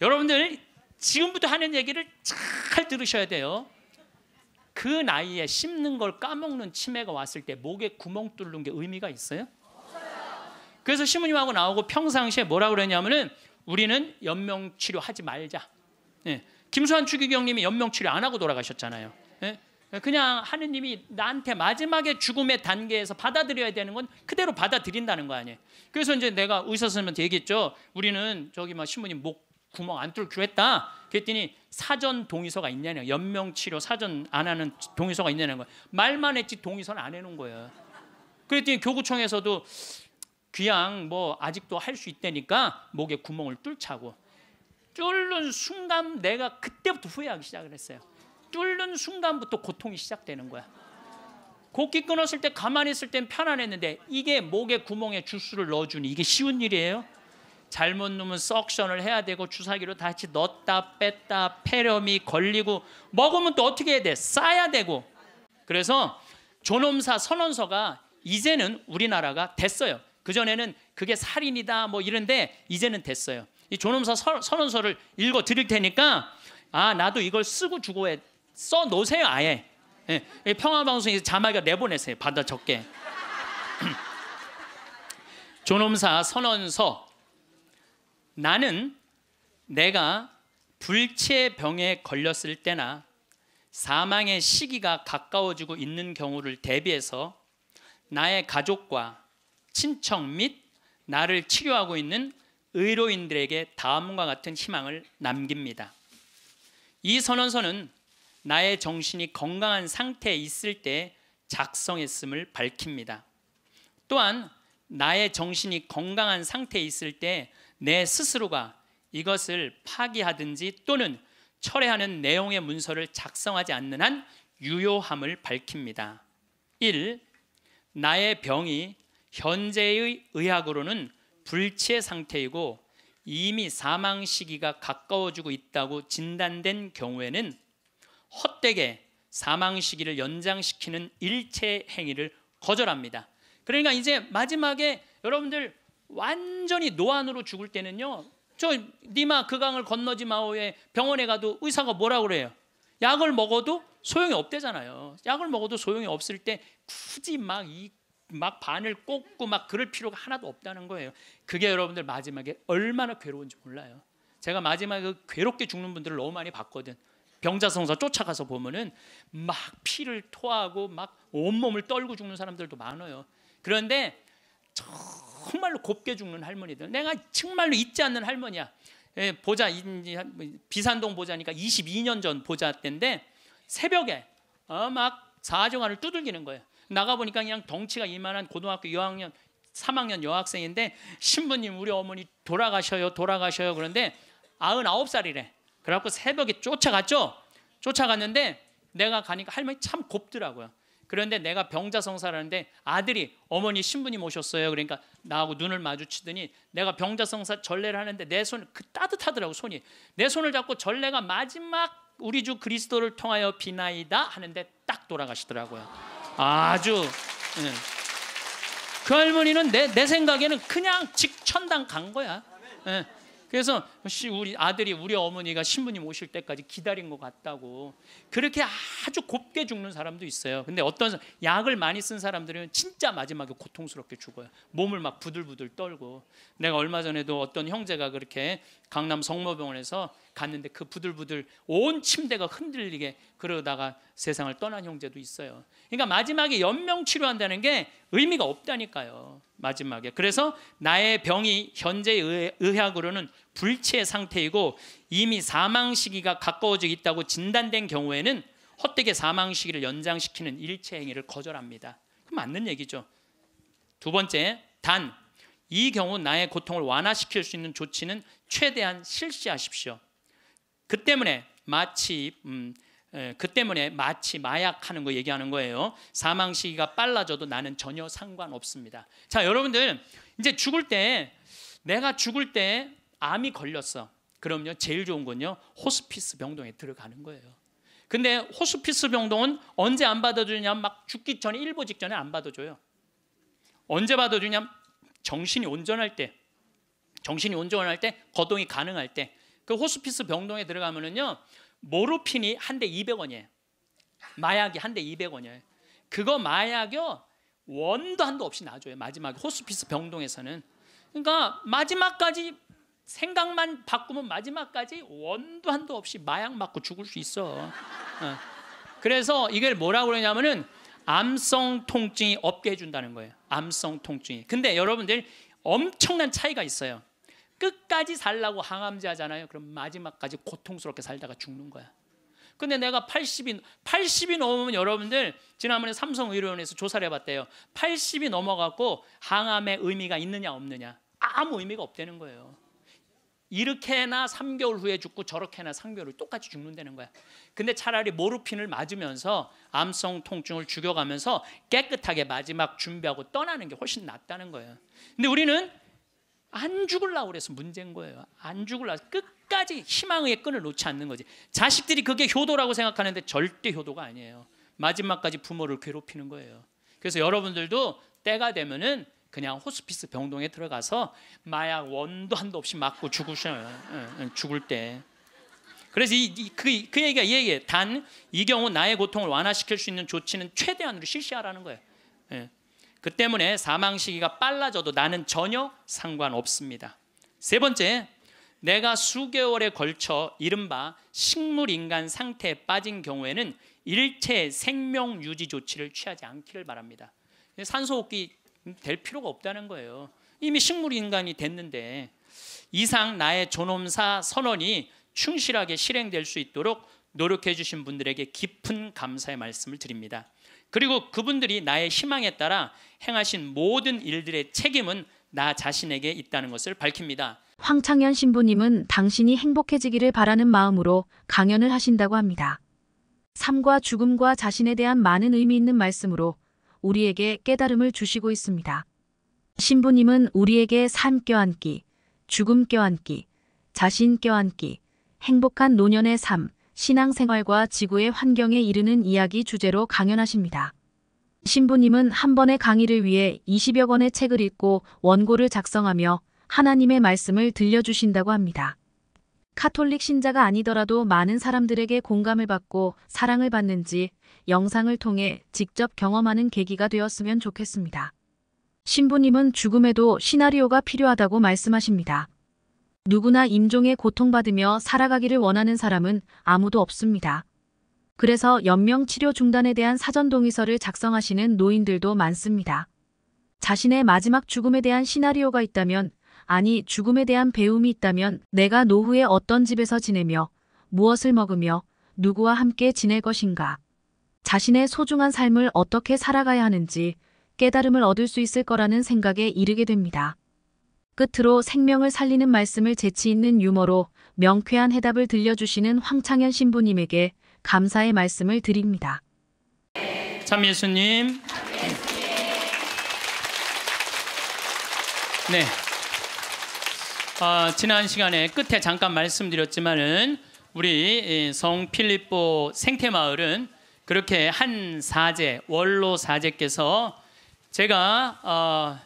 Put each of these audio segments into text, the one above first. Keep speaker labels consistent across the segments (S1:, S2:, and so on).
S1: 여러분들 지금부터 하는 얘기를 잘 들으셔야 돼요.
S2: 그 나이에 씹는 걸 까먹는 치매가 왔을 때 목에 구멍 뚫는 게 의미가 있어요? 그래서 시부님하고 나오고 평상시에 뭐라 그랬냐면은 우리는 연명 치료하지 말자. 예. 김수환 추기경님이 연명 치료 안 하고 돌아가셨잖아요. 예. 그냥 하느님이 나한테 마지막에 죽음의 단계에서 받아들여야 되는 건 그대로 받아들인다는 거 아니에요. 그래서 이제 내가 의사 선생님한테 얘기했죠. 우리는 저기 막 신부님 목 구멍 안 뚫기로 했다. 그랬더니 사전 동의서가 있냐는 거야. 연명치료 사전 안 하는 동의서가 있냐는 거야. 말만 했지 동의서는 안 해놓은 거야. 그랬더니 교구청에서도 귀향 뭐 아직도 할 수 있다니까 목에 구멍을 뚫자고. 뚫는 순간 내가 그때부터 후회하기 시작을 했어요. 뚫는 순간부터 고통이 시작되는 거야. 곡기 끊었을 때 가만히 있을 땐 편안했는데 이게 목에 구멍에 주스를 넣어주니 이게 쉬운 일이에요? 잘못 누면 석션을 해야 되고 주사기로 다시 넣었다 뺐다 폐렴이 걸리고 먹으면 또 어떻게 해야 돼? 싸야 되고 그래서 존엄사 선언서가 이제는 우리나라가 됐어요. 그전에는 그게 살인이다 뭐 이런데 이제는 됐어요. 이 존엄사 서, 선언서를 읽어 드릴 테니까 아 나도 이걸 쓰고 주고 해. 써 놓으세요 아예. 예, 평화방송에서 자막에 내보내세요. 받아 적게. 존엄사 선언서 나는 내가 불체병에 걸렸을 때나 사망의 시기가 가까워지고 있는 경우를 대비해서 나의 가족과 친척 및 나를 치료하고 있는 의료인들에게 다음과 같은 희망을 남깁니다. 이 선언서는 나의 정신이 건강한 상태에 있을 때 작성했음을 밝힙니다. 또한 나의 정신이 건강한 상태에 있을 때내 스스로가 이것을 파기하든지 또는 철회하는 내용의 문서를 작성하지 않는 한 유효함을 밝힙니다. 1. 나의 병이 현재의 의학으로는 불치의 상태이고 이미 사망 시기가 가까워지고 있다고 진단된 경우에는 헛되게 사망 시기를 연장시키는 일체 행위를 거절합니다. 그러니까 이제 마지막에 여러분들 완전히 노안으로 죽을 때는요. 저 니마 그 강을 건너지 마오에 병원에 가도 의사가 뭐라 그래요? 약을 먹어도 소용이 없대잖아요. 약을 먹어도 소용이 없을 때 굳이 막 이막 반을 꽂고 막 그럴 필요가 하나도 없다는 거예요. 그게 여러분들 마지막에 얼마나 괴로운지 몰라요. 제가 마지막에 괴롭게 죽는 분들을 너무 많이 봤거든. 병자성사 쫓아가서 보면은 막 피를 토하고 막 온몸을 떨고 죽는 사람들도 많아요. 그런데 정말로 곱게 죽는 할머니들. 내가 정말로 잊지 않는 할머니야. 예, 보자 뭐, 비산동 보자니까 22년 전 보자 때인데 새벽에 어, 막사정안를 두들기는 거예요. 나가 보니까 그냥 덩치가 이만한 고등학교 여학년 3학년 여학생인데 신부님 우리 어머니 돌아가셔요 돌아가셔요 그런데 99살이래. 그래갖고 새벽에 쫓아갔죠. 쫓아갔는데 내가 가니까 할머니 참 곱더라고요. 그런데 내가 병자성사라는데 아들이 어머니 신부님 오셨어요. 그러니까 나하고 눈을 마주치더니 내가 병자성사 전례를 하는데 내손그 따뜻하더라고 손이 내 손을 잡고 전례가 마지막 우리 주 그리스도를 통하여 비나이다 하는데 딱 돌아가시더라고요. 아주 네. 그 할머니는 내, 내 생각에는 그냥 직천당 간 거야. 네. 그래서 혹시 우리 아들이 우리 어머니가 신부님 오실 때까지 기다린 것 같다고 그렇게 아주 곱게 죽는 사람도 있어요. 근데 어떤 약을 많이 쓴 사람들은 진짜 마지막에 고통스럽게 죽어요. 몸을 막 부들부들 떨고 내가 얼마 전에도 어떤 형제가 그렇게 강남 성모병원에서 갔는데 그 부들부들 온 침대가 흔들리게 그러다가 세상을 떠난 형제도 있어요. 그러니까 마지막에 연명 치료한다는 게 의미가 없다니까요. 마지막에. 그래서 나의 병이 현재 의학으로는 불체 상태이고 이미 사망 시기가 가까워져 있다고 진단된 경우에는 헛되게 사망 시기를 연장시키는 일체 행위를 거절합니다. 그 맞는 얘기죠. 두 번째, 단 이 경우 나의 고통을 완화시킬 수 있는 조치는 최대한 실시하십시오. 그 때문에 마치 음, 그 때문에 마치 마약하는 거 얘기하는 거예요. 사망 시기가 빨라져도 나는 전혀 상관없습니다. 자, 여러분들 이제 죽을 때 내가 죽을 때 암이 걸렸어. 그럼요. 제일 좋은 건요. 호스피스 병동에 들어가는 거예요. 근데 호스피스 병동은 언제 안 받아주냐? 막 죽기 전에 일보 직전에 안 받아줘요. 언제 받아주냐? 정신이 온전할 때, 정신이 온전할 때, 거동이 가능할 때. 그 호스피스 병동에 들어가면은요, 모르핀이 한 대 200원이에요. 마약이 한 대 200원이에요. 그거 마약요 원도 한도 없이 놔줘요. 마지막 호스피스 병동에서는. 그러니까 마지막까지 생각만 바꾸면 마지막까지 원도 한도 없이 마약 맞고 죽을 수 있어. 어. 그래서 이걸 뭐라고 그러냐면은 암성 통증이 없게 해준다는 거예요. 암성 통증이. 근데 여러분들 엄청난 차이가 있어요. 끝까지 살라고 항암제 하잖아요. 그럼 마지막까지 고통스럽게 살다가 죽는 거야. 근데 내가 80이 80이 넘으면 여러분들 지난번에 삼성 의료원에서 조사를 해봤대요. 80이 넘어갖고 항암의 의미가 있느냐 없느냐 아무 의미가 없다는 거예요. 이렇게나 3개월 후에 죽고 저렇게나 3개월 후에 똑같이 죽는다는 거야. 근데 차라리 모르핀을 맞으면서 암성 통증을 죽여가면서 깨끗하게 마지막 준비하고 떠나는 게 훨씬 낫다는 거예요. 근데 우리는 안죽을라 그래서 문제인 거예요. 안죽을라 끝까지 희망의 끈을 놓지 않는 거지. 자식들이 그게 효도라고 생각하는데 절대 효도가 아니에요. 마지막까지 부모를 괴롭히는 거예요. 그래서 여러분들도 때가 되면은 그냥 호스피스 병동에 들어가서 마약 원도 한도 없이 맞고 죽으셔 예, 예, 죽을 때. 그래서 이, 이, 그, 그 얘기가 이얘기단이 경우 나의 고통을 완화시킬 수 있는 조치는 최대한으로 실시하라는 거예요. 예. 그 때문에 사망 시기가 빨라져도 나는 전혀 상관없습니다. 세 번째, 내가 수개월에 걸쳐 이른바 식물인간 상태에 빠진 경우에는 일체 생명 유지 조치를 취하지 않기를 바랍니다. 산소호흡기 될 필요가 없다는 거예요. 이미 식물 인간이 됐는데 이상 나의 존엄사 선언이 충실하게 실행될 수 있도록 노력해 주신 분들에게 깊은 감사의 말씀을 드립니다. 그리고 그분들이 나의 희망에 따라 행하신 모든 일들의 책임은 나 자신에게 있다는 것을 밝힙니다.
S1: 황창현 신부님은 당신이 행복해지기를 바라는 마음으로 강연을 하신다고 합니다. 삶과 죽음과 자신에 대한 많은 의미 있는 말씀으로 우리에게 깨달음을 주시고 있습니다. 신부님은 우리에게 삶 껴안기, 죽음 껴안기, 자신 껴안기, 행복한 노년의 삶, 신앙생활과 지구의 환경에 이르는 이야기 주제로 강연하십니다. 신부님은 한 번의 강의를 위해 20여 권의 책을 읽고 원고를 작성하며 하나님의 말씀을 들려주신다고 합니다. 카톨릭 신자가 아니더라도 많은 사람들에게 공감을 받고 사랑을 받는지 영상을 통해 직접 경험하는 계기가 되었으면 좋겠습니다. 신부님은 죽음에도 시나리오가 필요하다고 말씀하십니다. 누구나 임종에 고통받으며 살아가기를 원하는 사람은 아무도 없습니다. 그래서 연명치료 중단에 대한 사전 동의서를 작성하시는 노인들도 많습니다. 자신의 마지막 죽음에 대한 시나리오가 있다면 아니 죽음에 대한 배움이 있다면 내가 노후에 어떤 집에서 지내며 무엇을 먹으며 누구와 함께 지낼 것인가. 자신의 소중한 삶을 어떻게 살아가야 하는지 깨달음을 얻을 수 있을 거라는 생각에 이르게 됩니다. 끝으로 생명을 살리는 말씀을 재치 있는 유머로 명쾌한 해답을 들려주시는 황창현 신부님에게 감사의 말씀을 드립니다.
S2: 참 예수님. 네. 어, 지난 시간에 끝에 잠깐 말씀드렸지만은 우리 성 필립보 생태마을은 그렇게 한 사제 원로 사제께서 제가 어,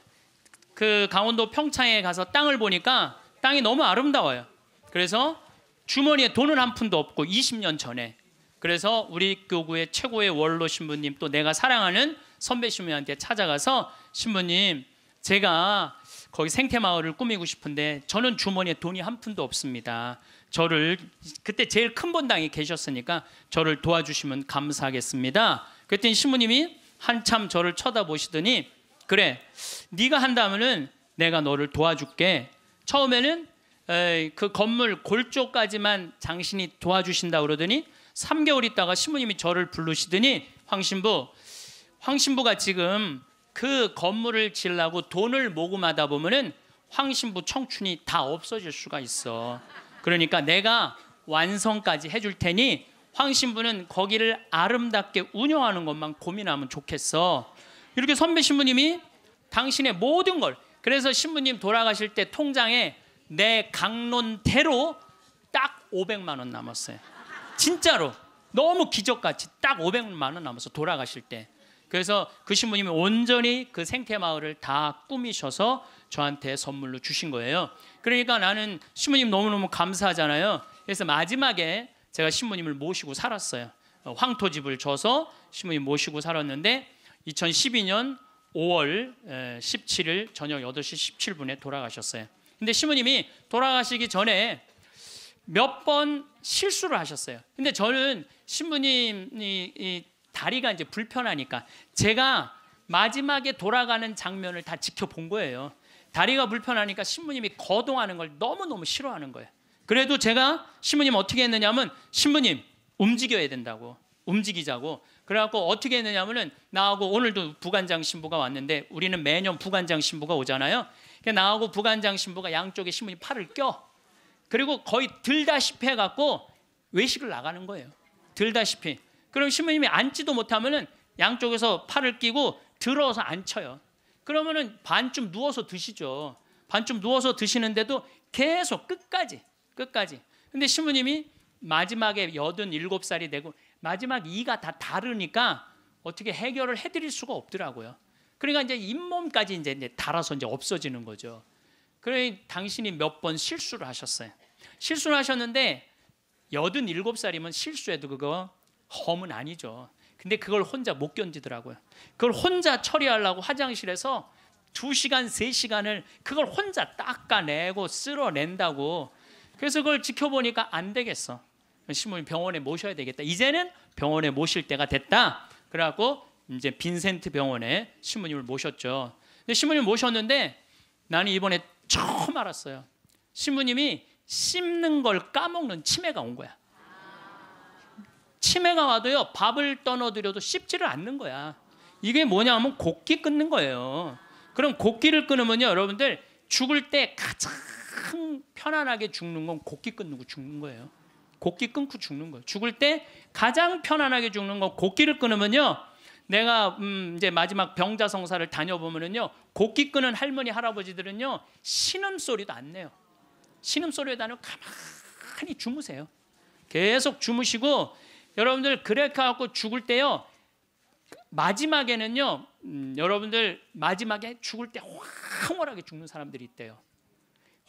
S2: 그 강원도 평창에 가서 땅을 보니까 땅이 너무 아름다워요. 그래서 주머니에 돈은 한 푼도 없고 20년 전에 그래서 우리 교구의 최고의 원로 신부님 또 내가 사랑하는 선배 신부님한테 찾아가서 신부님 제가 거기 생태 마을을 꾸미고 싶은데 저는 주머니에 돈이 한 푼도 없습니다. 저를 그때 제일 큰 본당에 계셨으니까 저를 도와주시면 감사하겠습니다. 그랬더니 신부님이 한참 저를 쳐다보시더니 그래 네가 한다면은 내가 너를 도와줄게. 처음에는 그 건물 골조까지만 장신이 도와주신다 그러더니 3개월 있다가 신부님이 저를 부르시더니 황신부 황신부가 지금 그 건물을 질라고 돈을 모금하다 보면은 황신부 청춘이 다 없어질 수가 있어. 그러니까 내가 완성까지 해줄 테니 황신부는 거기를 아름답게 운영하는 것만 고민하면 좋겠어. 이렇게 선배 신부님이 당신의 모든 걸 그래서 신부님 돌아가실 때 통장에 내 강론대로 딱 500만 원 남았어요. 진짜로 너무 기적같이 딱 500만 원남았어 돌아가실 때 그래서 그 신부님이 온전히 그 생태 마을을 다 꾸미셔서 저한테 선물로 주신 거예요. 그러니까 나는 신부님 너무너무 감사하잖아요. 그래서 마지막에 제가 신부님을 모시고 살았어요. 황토집을 줘서 신부님 모시고 살았는데 2012년 5월 17일 저녁 8시 17분에 돌아가셨어요. 근데 신부님이 돌아가시기 전에 몇 번 실수를 하셨어요. 근데 저는 신부님이 다리가 이제 불편하니까 제가 마지막에 돌아가는 장면을 다 지켜본 거예요. 다리가 불편하니까 신부님이 거동하는 걸 너무너무 싫어하는 거예요. 그래도 제가 신부님 어떻게 했느냐면 신부님 움직여야 된다고 움직이자고 그래갖고 어떻게 했느냐면은 나하고 오늘도 부관장 신부가 왔는데 우리는 매년 부관장 신부가 오잖아요. 나하고 부관장 신부가 양쪽에 신부님 팔을 껴 그리고 거의 들다시피 해갖고 외식을 나가는 거예요. 들다시피 그럼 신부님이 앉지도 못하면은 양쪽에서 팔을 끼고 들어서 앉혀요. 그러면은 반쯤 누워서 드시죠. 반쯤 누워서 드시는데도 계속 끝까지 끝까지. 근데 신부님이 마지막에 여든 일곱 살이 되고 마지막 이가 다 다르니까 어떻게 해결을 해드릴 수가 없더라고요. 그러니까 이제 잇몸까지 이제, 이 달아서 이제 없어지는 거죠. 그래 당신이 몇 번 실수를 하셨어요. 실수를 하셨는데 여든 일곱 살이면 실수해도 그거 험은 아니죠. 근데 그걸 혼자 못 견디더라고요. 그걸 혼자 처리하려고 화장실에서 2시간, 3시간을 그걸 혼자 닦아내고 쓸어낸다고. 그래서 그걸 지켜보니까 안 되겠어. 신부님 병원에 모셔야 되겠다. 이제는 병원에 모실 때가 됐다. 그래갖고 이제 빈센트 병원에 신부님을 모셨죠. 근데 신부님 모셨는데 나는 이번에 처음 알았어요. 신부님이 씹는 걸 까먹는 치매가 온 거야. 치매가 와도요 밥을 떠넣어드려도 씹지를 않는 거야. 이게 뭐냐 하면 곡기 끊는 거예요. 그럼 곡기를 끊으면요 여러분들 죽을 때 가장 편안하게 죽는 건 곡기 끊는 거 죽는 거예요. 곡기 끊고 죽는 거예요. 죽을 때 가장 편안하게 죽는 건 곡기를 끊으면요. 내가 음 이제 마지막 병자성사를 다녀보면은요. 곡기 끊은 할머니 할아버지들은요. 신음 소리도 안 내요. 신음 소리에다 가만히 주무세요. 계속 주무시고 여러분들 그렉하고 죽을 때요. 마지막에는요. 음, 여러분들 마지막에 죽을 때 황홀하게 죽는 사람들이 있대요.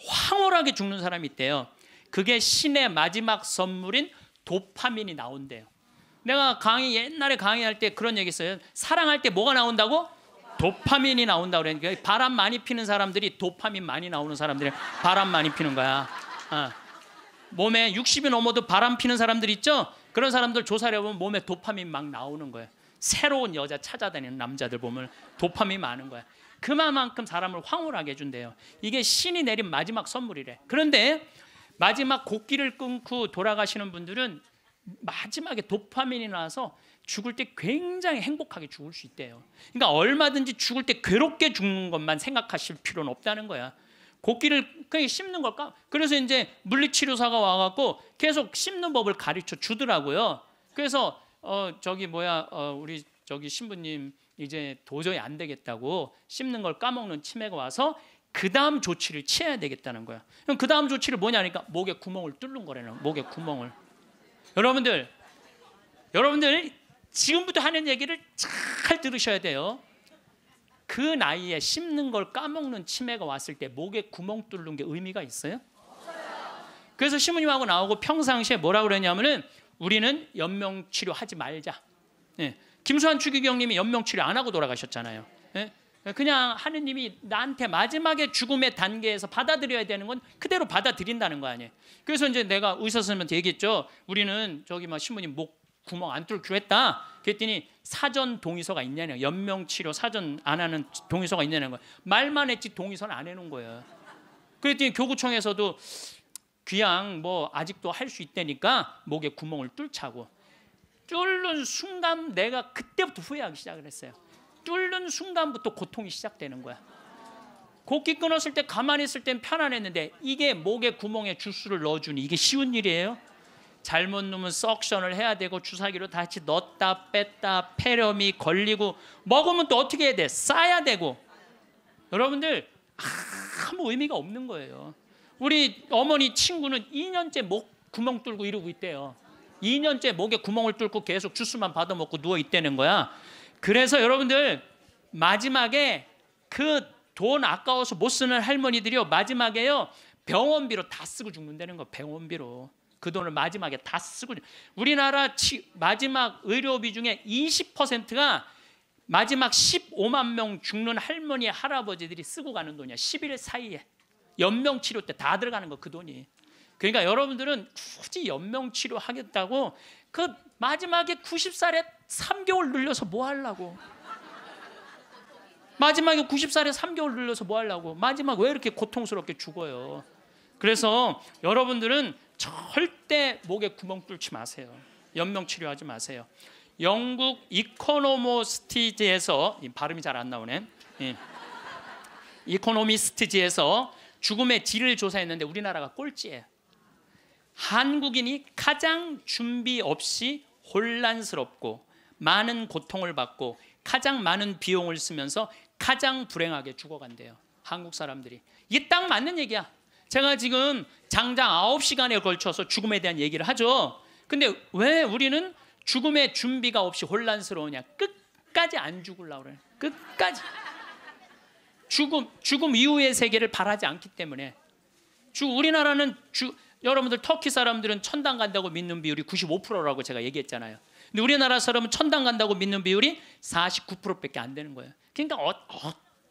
S2: 황홀하게 죽는 사람이 있대요. 그게 신의 마지막 선물인 도파민이 나온대요. 내가 강의 옛날에 강의할 때 그런 얘기 했어요. 사랑할 때 뭐가 나온다고? 도파민이 나온다 그러니까 바람 많이 피는 사람들이 도파민 많이 나오는 사람들이 바람 많이 피는 거야. 어. 몸에 60이 넘어도 바람 피는 사람들 있죠? 그런 사람들 조사를 해보면 몸에 도파민 막 나오는 거예요. 새로운 여자 찾아다니는 남자들 보면 도파민 많은 거야. 그만큼 사람을 황홀하게 해준대요. 이게 신이 내린 마지막 선물이래. 그런데 마지막 곡기를 끊고 돌아가시는 분들은 마지막에 도파민이 나와서 죽을 때 굉장히 행복하게 죽을 수 있대요. 그러니까 얼마든지 죽을 때 괴롭게 죽는 것만 생각하실 필요는 없다는 거야. 곡기를 그냥 씹는 걸까? 그래서 이제 물리치료사가 와갖고 계속 씹는 법을 가르쳐 주더라고요. 그래서 어 저기 뭐야 어 우리 저기 신부님 이제 도저히 안 되겠다고 씹는 걸 까먹는 치매가 와서 그 다음 조치를 취해야 되겠다는 거야. 그럼 그 다음 조치를 뭐냐니까 목에 구멍을 뚫는 거래는 목에 구멍을. 여러분들, 여러분들 지금부터 하는 얘기를 잘 들으셔야 돼요. 그 나이에 씹는 걸 까먹는 치매가 왔을 때 목에 구멍 뚫는 게 의미가 있어요? 그래서 시무님하고 나오고 평상시에 뭐라 그러냐면은 우리는 연명 치료하지 말자. 예. 김수환 추기경님이 연명 치료 안 하고 돌아가셨잖아요. 예. 그냥 하느님이 나한테 마지막에 죽음의 단계에서 받아들여야 되는 건 그대로 받아들인다는 거 아니에요. 그래서 이제 내가 의사 선생님한테 얘기했죠. 우리는 저기 막 신부님 목 구멍 안 뚫기로 했다. 그랬더니 사전 동의서가 있냐는 거야. 연명 치료 사전 안 하는 동의서가 있냐는 거야. 말만 했지 동의서는 안 해놓은 거야. 그랬더니 교구청에서도 귀향 뭐 아직도 할 수 있다니까 목에 구멍을 뚫자고 뚫는 순간 내가 그때부터 후회하기 시작을 했어요. 뚫는 순간부터 고통이 시작되는 거야. 곡기 끊었을 때 가만히 있을 땐 편안했는데 이게 목에 구멍에 주스를 넣어주니 이게 쉬운 일이에요? 잘못 누면 석션을 해야 되고 주사기로 다시 넣었다 뺐다 폐렴이 걸리고 먹으면 또 어떻게 해야 돼? 싸야 되고 여러분들 아무 의미가 없는 거예요. 우리 어머니 친구는 2년째 목 구멍 뚫고 이러고 있대요. 2년째 목에 구멍을 뚫고 계속 주스만 받아 먹고 누워 있다는 거야. 그래서 여러분들 마지막에 그 돈 아까워서 못 쓰는 할머니들이요 마지막에요 병원비로 다 쓰고 죽는다는 거 병원비로 그 돈을 마지막에 다 쓰고 우리나라 치, 마지막 의료비 중에 20%가 마지막 15만 명 죽는 할머니 할아버지들이 쓰고 가는 돈이야. 10일 사이에 연명 치료 때 다 들어가는 거 그 돈이. 그러니까 여러분들은 굳이 연명 치료 하겠다고 그 마지막에 90살에 3개월 늘려서 뭐 하려고? 마지막에 90살에 3개월 늘려서 뭐 하려고? 마지막 왜 이렇게 고통스럽게 죽어요? 그래서 여러분들은 절대 목에 구멍 뚫지 마세요. 연명 치료하지 마세요. 영국 이코노모스티지에서 발음이 잘 안 나오네. 예. 이코노미스트지에서 죽음의 질을 조사했는데 우리나라가 꼴찌예요. 한국인이 가장 준비 없이 혼란스럽고 많은 고통을 받고 가장 많은 비용을 쓰면서 가장 불행하게 죽어간대요. 한국 사람들이. 이게 딱 맞는 얘기야. 제가 지금 장장 9시간에 걸쳐서 죽음에 대한 얘기를 하죠. 근데 왜 우리는 죽음의 준비가 없이 혼란스러우냐? 끝까지 안 죽으려고 그래. 끝까지. 죽음 죽음 이후의 세계를 바라지 않기 때문에 주 우리나라는 주 여러분들 터키 사람들은 천당 간다고 믿는 비율이 95%라고 제가 얘기했잖아요. 근데 우리나라 사람은 천당 간다고 믿는 비율이 49%밖에 안 되는 거예요. 그러니까 어,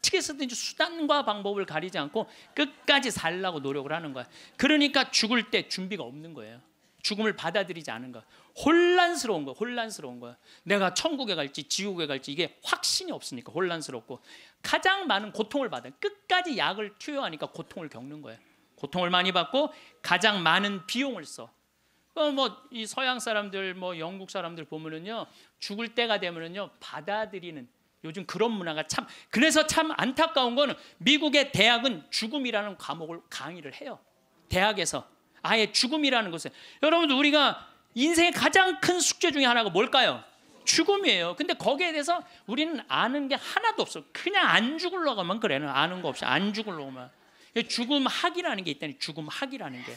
S2: 어떻게 해서든지 수단과 방법을 가리지 않고 끝까지 살라고 노력을 하는 거야. 그러니까 죽을 때 준비가 없는 거예요. 죽음을 받아들이지 않은 거야. 혼란스러운 거야. 혼란스러운 거야. 내가 천국에 갈지 지옥에 갈지 이게 확신이 없으니까 혼란스럽고 가장 많은 고통을 받아. 끝까지 약을 투여하니까 고통을 겪는 거야. 고통을 많이 받고 가장 많은 비용을 써. 뭐 이 서양 사람들 뭐 영국 사람들 보면은요. 죽을 때가 되면은요. 받아들이는 요즘 그런 문화가 참 그래서 참 안타까운 거는 미국의 대학은 죽음이라는 과목을 강의를 해요. 대학에서 아예 죽음이라는 것을 여러분들 우리가 인생의 가장 큰 숙제 중에 하나가 뭘까요? 죽음이에요. 근데 거기에 대해서 우리는 아는 게 하나도 없어. 그냥 안 죽으려고만 그래는 아는 거 없이 안 죽으려고만. 죽음학이라는 게 있다니 죽음학이라는 게.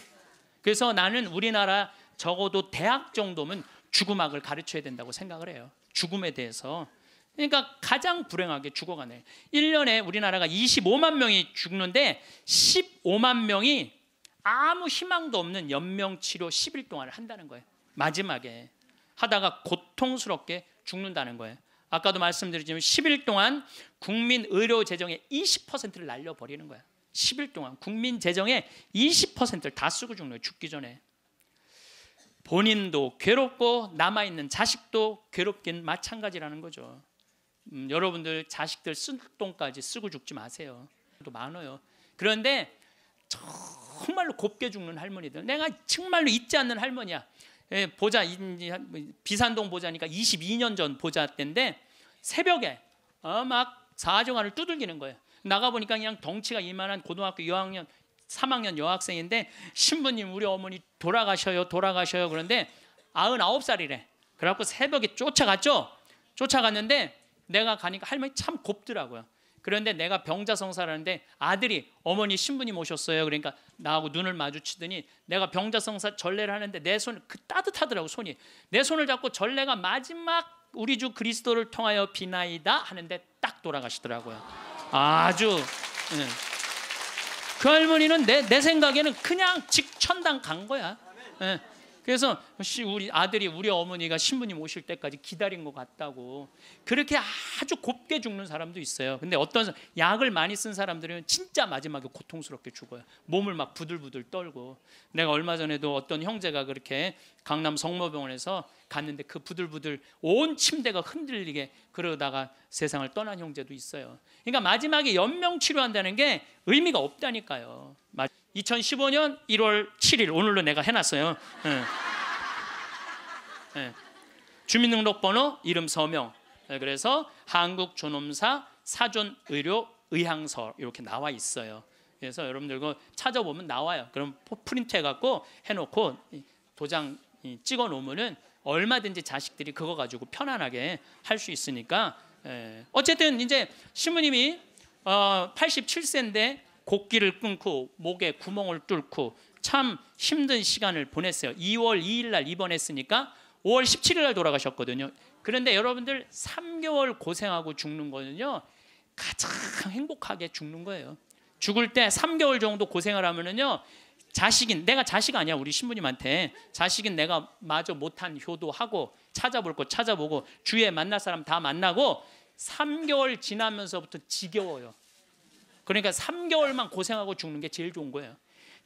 S2: 그래서 나는 우리나라 적어도 대학 정도면 죽음학을 가르쳐야 된다고 생각을 해요. 죽음에 대해서. 그러니까 가장 불행하게 죽어가네. 1년에 우리나라가 25만 명이 죽는데 15만 명이 아무 희망도 없는 연명 치료 10일 동안을 한다는 거예요. 마지막에 하다가 고통스럽게 죽는다는 거예요. 아까도 말씀드렸지만 10일 동안 국민 의료 재정의 20%를 날려 버리는 거야. 10일 동안 국민 재정의 20%를 다 쓰고 죽는 거야. 죽기 전에. 본인도 괴롭고 남아 있는 자식도 괴롭긴 마찬가지라는 거죠. 음, 여러분들 자식들 쓸 돈까지 쓰고 죽지 마세요. 또 많아요. 그런데 정말로 곱게 죽는 할머니들. 내가 정말로 잊지 않는 할머니야. 예, 보자 뭐, 비산동 보자니까 22년 전 보자 때인데 새벽에 어, 막 사정안을 두들기는 거예요. 나가 보니까 그냥 덩치가 이만한 고등학교 2학년 3학년 여학생인데 신부님 우리 어머니 돌아가셔요 돌아가셔요 그런데 99살이래. 그래갖고 새벽에 쫓아갔죠. 쫓아갔는데 내가 가니까 할머니 참 곱더라고요. 그런데 내가 병자성사라는데 아들이 어머니 신부님 오셨어요. 그러니까 나하고 눈을 마주치더니 내가 병자성사 전례를 하는데 내손그 따뜻하더라고 손이 내 손을 잡고 전례가 마지막 우리 주 그리스도를 통하여 비나이다 하는데 딱 돌아가시더라고요. 아주 네. 그 할머니는 내, 내 생각에는 그냥 직천당 간 거야. 네. 그래서 혹시 우리 아들이 우리 어머니가 신부님 오실 때까지 기다린 것 같다고 그렇게 아주 곱게 죽는 사람도 있어요. 근데 어떤 약을 많이 쓴 사람들은 진짜 마지막에 고통스럽게 죽어요. 몸을 막 부들부들 떨고 내가 얼마 전에도 어떤 형제가 그렇게 강남 성모병원에서 갔는데 그 부들부들 온 침대가 흔들리게 그러다가 세상을 떠난 형제도 있어요. 그러니까 마지막에 연명 치료한다는 게 의미가 없다니까요. 2015년 1월 7일 오늘로 내가 해놨어요. 네. 네. 주민등록번호, 이름, 서명. 네, 그래서 한국존엄사 사전의료의향서 이렇게 나와 있어요. 그래서 여러분들 그 찾아보면 나와요. 그럼 프린트 해갖고 해놓고 도장 찍어 놓으면은 얼마든지 자식들이 그거 가지고 편안하게 할 수 있으니까 예. 어쨌든 이제 신부님이 어 87세인데 곡기를 끊고 목에 구멍을 뚫고 참 힘든 시간을 보냈어요. 2월 2일 날 입원했으니까 5월 17일 날 돌아가셨거든요. 그런데 여러분들 3개월 고생하고 죽는 거는요. 가장 행복하게 죽는 거예요. 죽을 때 3개월 정도 고생을 하면은요. 자식인 내가 자식 아니야 우리 신부님한테 자식인 내가 마저 못한 효도하고 찾아볼 것 찾아보고 주위에 만날 사람 다 만나고 3개월 지나면서부터 지겨워요. 그러니까 3개월만 고생하고 죽는 게 제일 좋은 거예요.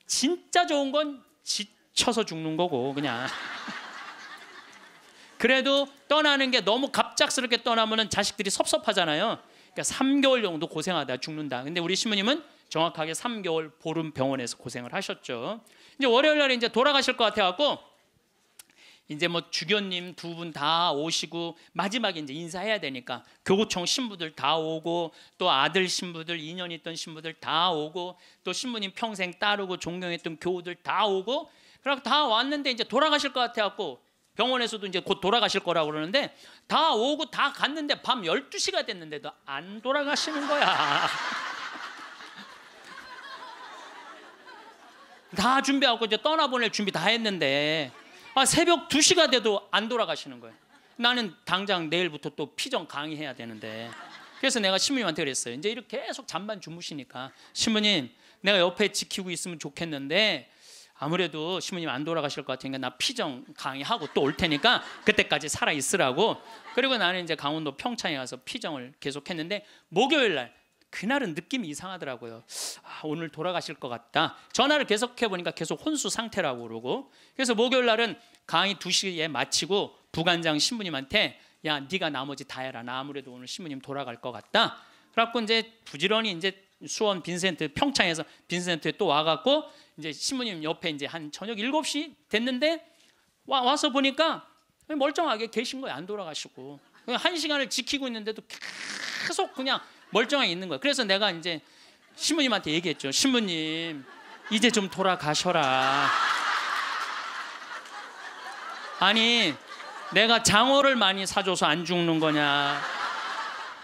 S2: 진짜 좋은 건 지쳐서 죽는 거고 그냥. 그래도 떠나는 게 너무 갑작스럽게 떠나면은 자식들이 섭섭하잖아요. 그러니까 3개월 정도 고생하다 죽는다. 근데 우리 시모님은 정확하게 3개월 보름 병원에서 고생을 하셨죠. 이제 월요일 날 이제 돌아가실 것 같아 갖고 이제 뭐 주교님 두 분 다 오시고 마지막에 이제 인사해야 되니까 교구청 신부들 다 오고 또 아들 신부들 인연 있던 신부들 다 오고 또 신부님 평생 따르고 존경했던 교우들 다 오고 그러고 다 왔는데 이제 돌아가실 것 같아 갖고 병원에서도 이제 곧 돌아가실 거라고 그러는데 다 오고 다 갔는데 밤 12시가 됐는데도 안 돌아가시는 거야. 다 준비하고 이제 떠나보낼 준비 다 했는데 아, 새벽 2시가 돼도 안 돌아가시는 거예요. 나는 당장 내일부터 또 피정 강의해야 되는데. 그래서 내가 신부님한테 그랬어요. 이제 이렇게 계속 잠만 주무시니까 신부님 내가 옆에 지키고 있으면 좋겠는데 아무래도 신부님 안 돌아가실 것 같으니까 나 피정 강의하고 또 올 테니까 그때까지 살아 있으라고. 그리고 나는 이제 강원도 평창에 가서 피정을 계속했는데 목요일 날 그날은 느낌이 이상하더라고요. 아, 오늘 돌아가실 것 같다. 전화를 계속해 보니까 계속 혼수 상태라고 그러고 그래서 목요일 날은 강의 2시에 마치고 부관장 신부님한테 야 네가 나머지 다 해라. 나 아무래도 오늘 신부님 돌아갈 것 같다. 그래갖고 이제 부지런히 이제 수원 빈센트 평창에서 빈센트에 또 와갖고 이제 신부님 옆에 이제 한 저녁 7시 됐는데 와, 와서 보니까 멀쩡하게 계신 거예요. 안 돌아가시고. 한 시간을 지키고 있는데도 계속 그냥 멀쩡하게 있는 거예요 그래서 내가 이제 신부님한테 얘기했죠. 신부님, 이제 좀 돌아가셔라. 아니, 내가 장어를 많이 사줘서 안 죽는 거냐.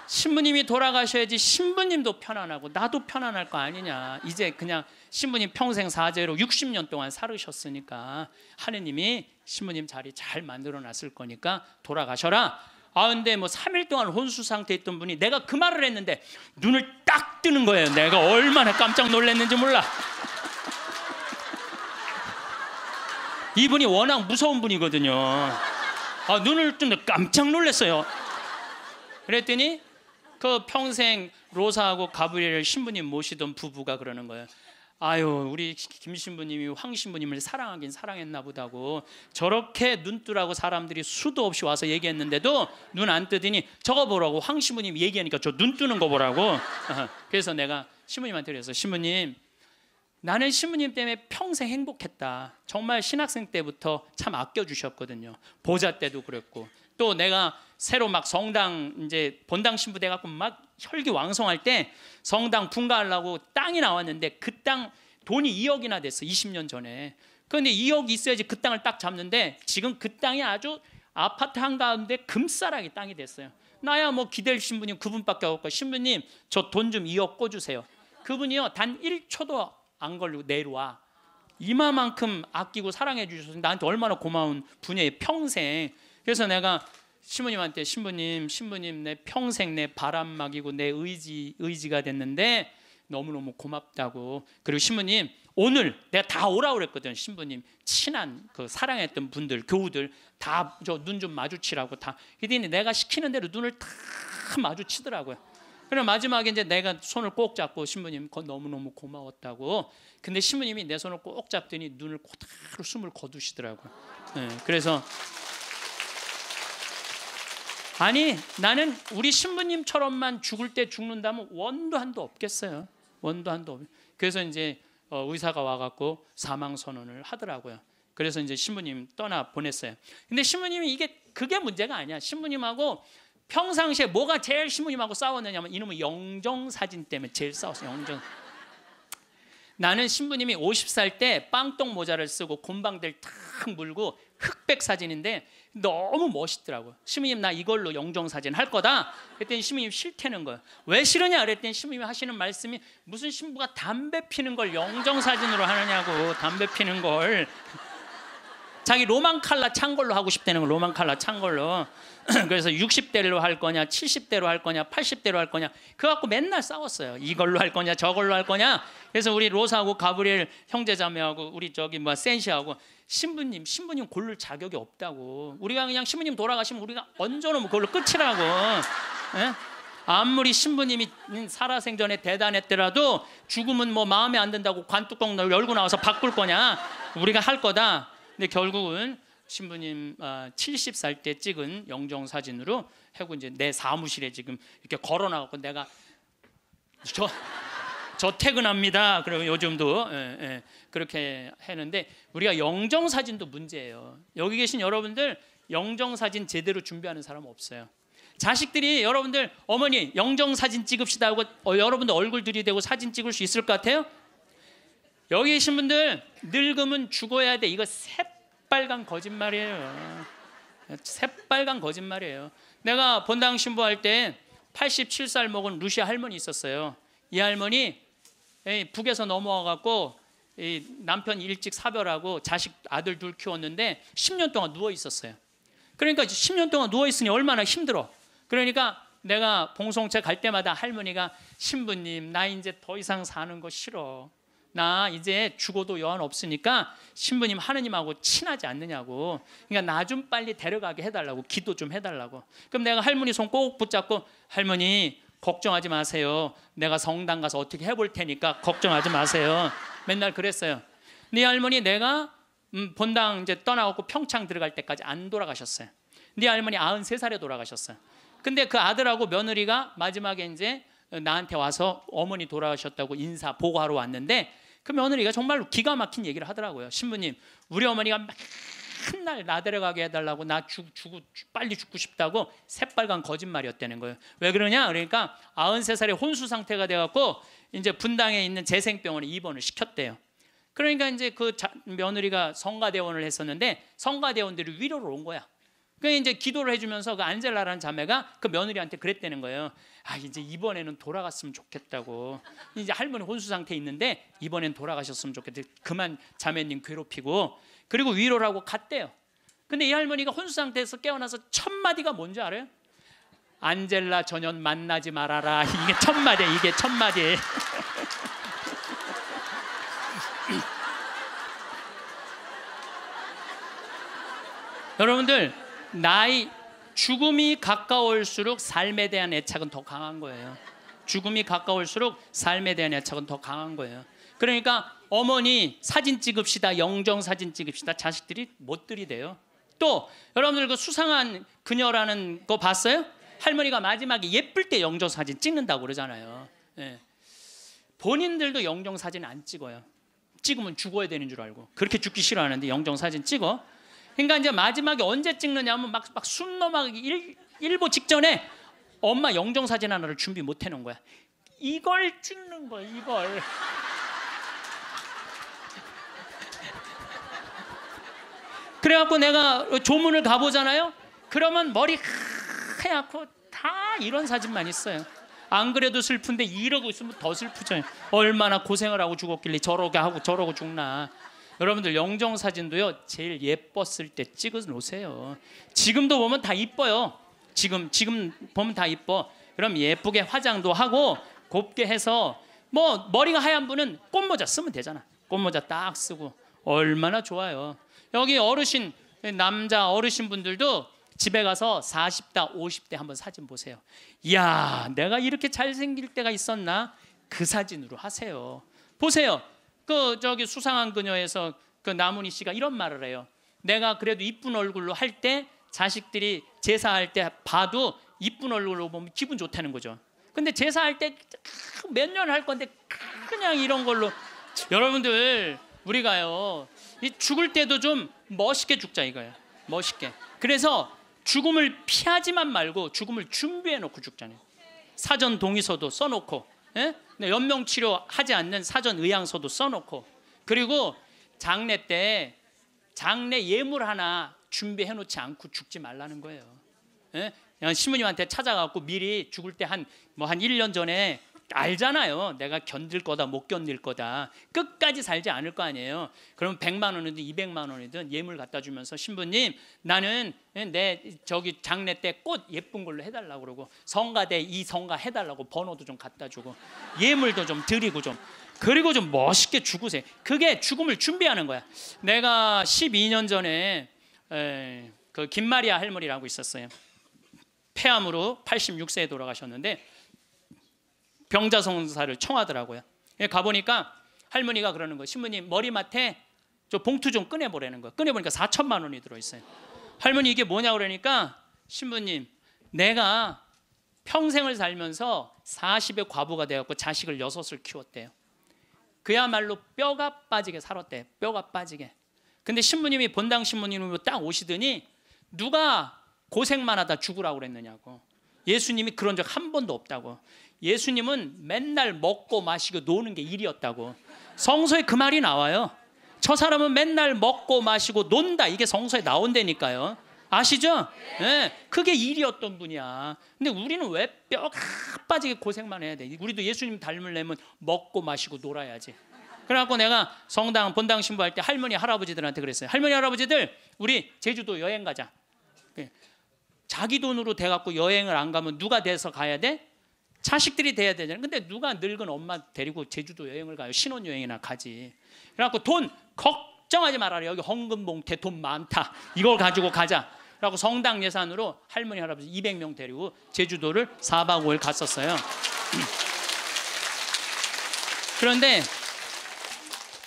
S2: 신부님이 돌아가셔야지 신부님도 편안하고 나도 편안할 거 아니냐. 이제 그냥 신부님 평생 사제로 60년 동안 살으셨으니까 하느님이 신부님 자리 잘 만들어 놨을 거니까 돌아가셔라. 아 근데 뭐 3일 동안 혼수 상태에 있던 분이 내가 그 말을 했는데 눈을 딱 뜨는 거예요. 내가 얼마나 깜짝 놀랐는지 몰라. 이분이 워낙 무서운 분이거든요. 아 눈을 뜨는데 깜짝 놀랐어요. 그랬더니 그 평생 로사하고 가브리엘 신부님 모시던 부부가 그러는 거예요. 아유 우리 김 신부님이 황 신부님을 사랑하긴 사랑했나 보다고 저렇게 눈뜨라고 사람들이 수도 없이 와서 얘기했는데도 눈 안 뜨더니 저거 보라고 황 신부님 얘기하니까 저 눈 뜨는 거 보라고 그래서 내가 신부님한테 그래서 신부님 나는 신부님 때문에 평생 행복했다 정말 신학생 때부터 참 아껴주셨거든요 보자 때도 그랬고 또 내가 새로 막 성당 이제 본당 신부 돼 갖고 막 혈기 왕성할 때 성당 분가하려고 땅이 나왔는데 그 땅 돈이 2억이나 됐어. 20년 전에. 그런데 2억이 있어야지 그 땅을 딱 잡는데 지금 그 땅이 아주 아파트 한가운데 금사라기 땅이 됐어요. 나야 뭐 기댈 신부님 그분밖에 없고 신부님 저 돈 좀 2억 꿔주세요. 그분이요 단 1초도 안 걸리고 내려와. 이마만큼 아끼고 사랑해 주셔서 나한테 얼마나 고마운 분이에요 평생. 그래서 내가 신부님한테 신부님, 신부님 내 평생 내 바람막이고 내 의지 의지가 됐는데 너무너무 고맙다고. 그리고 신부님 오늘 내가 다 오라 그랬거든. 신부님 친한 그 사랑했던 분들 교우들 다 저 눈 좀 마주치라고 다. 그랬더니 내가 시키는 대로 눈을 다 마주치더라고요. 그럼 마지막에 이제 내가 손을 꼭 잡고 신부님 그 너무너무 고마웠다고. 근데 신부님이 내 손을 꼭 잡더니 눈을 고다로 숨을 거두시더라고요. 네, 그래서 아니 나는 우리 신부님처럼만 죽을 때 죽는다면 원도 한도 없겠어요. 원도 한도 없. 그래서 이제 어, 의사가 와갖고 사망 선언을 하더라고요. 그래서 이제 신부님 떠나 보냈어요. 근데 신부님이 이게 그게 문제가 아니야. 신부님하고 평상시에 뭐가 제일 신부님하고 싸웠느냐면 이놈의 영정 사진 때문에 제일 싸웠어요. 영정. 나는 신부님이 50살 때 빵똥 모자를 쓰고 곤방들탁 물고 흑백 사진인데 너무 멋있더라고요. 신부님 나 이걸로 영정 사진 할 거다. 그랬더니 신부님 싫다는 거예요. 왜 싫으냐 그랬더니 신부님이 하시는 말씀이 무슨 신부가 담배 피는 걸 영정 사진으로 하느냐고 담배 피는 걸 자기 로만 칼라 찬 걸로 하고 싶다는 거 로만 칼라 찬 걸로. 그래서 60대로 할 거냐, 70대로 할 거냐, 80대로 할 거냐. 그 갖고 맨날 싸웠어요. 이걸로 할 거냐, 저걸로 할 거냐. 그래서 우리 로사하고 가브리엘 형제자매하고 우리 저기 뭐 센시하고 신부님, 신부님 고를 자격이 없다고. 우리가 그냥 신부님 돌아가시면 우리가 얹어놓으면 뭐 그걸로 끝이라고. 에? 예? 아무리 신부님이 살아생전에 대단했더라도 죽음은 뭐 마음에 안 든다고 관뚜껑 열고 나와서 바꿀 거냐. 우리가 할 거다. 근데 결국은 신부님 70살 아, 때 찍은 영정 사진으로 해고 이제 내 사무실에 지금 이렇게 걸어 나갖고 내가 저, 저 퇴근합니다. 그러면 요즘도 예, 예, 그렇게 했는데 우리가 영정 사진도 문제예요. 여기 계신 여러분들 영정 사진 제대로 준비하는 사람 없어요. 자식들이 여러분들 어머니 영정 사진 찍읍시다 하고 어, 여러분들 얼굴 들이대고 사진 찍을 수 있을 것 같아요? 여기 계신 분들 늙으면 죽어야 돼. 이거 새빨간 거짓말이에요. 새빨간 거짓말이에요. 내가 본당 신부할 때 87살 먹은 루시 할머니 있었어요. 이 할머니 북에서 넘어와 갖고 남편 일찍 사별하고 자식 아들 둘 키웠는데 10년 동안 누워 있었어요. 그러니까 10년 동안 누워 있으니 얼마나 힘들어. 그러니까 내가 봉송채 갈 때마다 할머니가 신부님 나 이제 더 이상 사는 거 싫어. 나 이제 죽어도 여한 없으니까 신부님 하느님하고 친하지 않느냐고. 그러니까 나 좀 빨리 데려가게 해달라고 기도 좀 해달라고. 그럼 내가 할머니 손 꼭 붙잡고 할머니 걱정하지 마세요. 내가 성당 가서 어떻게 해볼 테니까 걱정하지 마세요. 맨날 그랬어요. 네 할머니 내가 음, 본당 이제 떠나갖고 평창 들어갈 때까지 안 돌아가셨어요. 네 할머니 93살에 돌아가셨어요. 근데 그 아들하고 며느리가 마지막에 이제 나한테 와서 어머니 돌아가셨다고 인사 보고하러 왔는데 그 며느리가 정말로 기가 막힌 얘기를 하더라고요. 신부님, 우리 어머니가 맨날 나 데려가게 해달라고 나 죽, 죽, 빨리 죽고 싶다고 새빨간 거짓말이었다는 거예요. 왜 그러냐? 그러니까 93살에 혼수 상태가 돼갖고 이제 분당에 있는 재생병원에 입원을 시켰대요. 그러니까 이제 그 자, 며느리가 성가대원을 했었는데 성가대원들이 위로를 온 거야. 그 이제 기도를 해주면서 그 안젤라라는 자매가 그 며느리한테 그랬다는 거예요. 아 이제 이번에는 돌아갔으면 좋겠다고. 이제 할머니 혼수 상태 있는데 이번엔 돌아가셨으면 좋겠다. 그만 자매님 괴롭히고 그리고 위로라고 갔대요. 근데 이 할머니가 혼수 상태에서 깨어나서 첫 마디가 뭔지 알아요? 안젤라 전연 만나지 말아라. 이게 첫 마디, 이게 첫 마디. 여러분들 나이 죽음이 가까울수록 삶에 대한 애착은 더 강한 거예요. 죽음이 가까울수록 삶에 대한 애착은 더 강한 거예요. 그러니까 어머니 사진 찍읍시다. 영정 사진 찍읍시다. 자식들이 못 들이대요. 또 여러분들 그 수상한 그녀라는 거 봤어요? 할머니가 마지막에 예쁠 때 영정 사진 찍는다고 그러잖아요. 예. 본인들도 영정 사진 안 찍어요. 찍으면 죽어야 되는 줄 알고 그렇게 죽기 싫어하는데 영정 사진 찍어. 그러니까 이제 마지막에 언제 찍느냐면 막막숨 넘어가기 일, 일보 직전에 엄마 영정 사진 하나를 준비 못 해놓은 거야. 이걸 찍는 거야 이걸. 그래갖고 내가 조문을 가보잖아요. 그러면 머리 하얗고 다 이런 사진만 있어요. 안 그래도 슬픈데 이러고 있으면 더 슬프죠. 얼마나 고생을 하고 죽었길래 저러게 하고 저러고 죽나. 여러분들 영정 사진도요 제일 예뻤을 때 찍어 놓으세요. 지금도 보면 다 이뻐요. 지금 지금 보면 다 이뻐. 그럼 예쁘게 화장도 하고 곱게 해서 뭐 머리가 하얀 분은 꽃모자 쓰면 되잖아. 꽃모자 딱 쓰고 얼마나 좋아요. 여기 어르신 남자 어르신 분들도 집에 가서 40대 50대 한번 사진 보세요. 이야 내가 이렇게 잘생길 때가 있었나? 그 사진으로 하세요. 보세요. 그 저기 수상한 그녀에서 그 나문희 씨가 이런 말을 해요. 내가 그래도 이쁜 얼굴로 할 때 자식들이 제사할 때 봐도 이쁜 얼굴로 보면 기분 좋다는 거죠. 근데 제사할 때 몇년할 건데 그냥 이런 걸로 여러분들 우리가요 죽을 때도 좀 멋있게 죽자 이거예요. 멋있게. 그래서 죽음을 피하지만 말고 죽음을 준비해 놓고 죽잖아요. 사전 동의서도 써놓고 예? 네, 연명 치료하지 않는 사전 의향서도 써놓고 그리고 장례 때 장례 예물 하나 준비해 놓지 않고 죽지 말라는 거예요. 예? 시모님한테 찾아가고 미리 죽을 때 한 뭐한 뭐한 1년 전에 알잖아요. 내가 견딜 거다 못 견딜 거다. 끝까지 살지 않을 거 아니에요. 그럼 100만 원이든 200만 원이든 예물 갖다 주면서 신부님 나는 내 저기 장례 때 꽃 예쁜 걸로 해달라고 그러고 성가대 이 성가 해달라고 번호도 좀 갖다 주고 예물도 좀 드리고 좀 그리고 좀 멋있게 죽으세요. 그게 죽음을 준비하는 거야. 내가 12년 전에 에, 그 김마리아 할머니라고 있었어요. 폐암으로 86세에 돌아가셨는데 병자성사를 청하더라고요. 예, 가보니까 할머니가 그러는 거예요. 신부님 머리맡에 저 봉투 좀 꺼내보라는 거예요. 꺼내보니까 4천만 원이 들어있어요. 할머니 이게 뭐냐 그러니까 신부님 내가 평생을 살면서 40의 과부가 되었고 자식을 여섯을 키웠대요. 그야말로 뼈가 빠지게 살았대. 뼈가 빠지게. 근데 신부님이 본당 신부님으로 딱 오시더니 누가 고생만 하다 죽으라고 그랬느냐고. 예수님이 그런 적 한 번도 없다고. 예수님은 맨날 먹고 마시고 노는 게 일이었다고. 성서에 그 말이 나와요. 저 사람은 맨날 먹고 마시고 논다. 이게 성서에 나온다니까요. 아시죠? 예. 네. 그게 일이었던 분이야. 근데 우리는 왜 뼈가 빠지게 고생만 해야 돼? 우리도 예수님 닮으려면 먹고 마시고 놀아야지. 그래갖고 내가 성당 본당 신부할 때 할머니 할아버지들한테 그랬어요. 할머니 할아버지들 우리 제주도 여행 가자. 예, 자기 돈으로 돼갖고 여행을 안 가면 누가 돼서 가야 돼? 자식들이 돼야 되잖아요. 근데 누가 늙은 엄마 데리고 제주도 여행을 가요? 신혼여행이나 가지. 그래갖고 돈 걱정하지 말아라. 여기 헌금봉태 돈 많다. 이걸 가지고 가자. 라고 성당 예산으로 할머니 할아버지 200명 데리고 제주도를 4박 5일 갔었어요. 그런데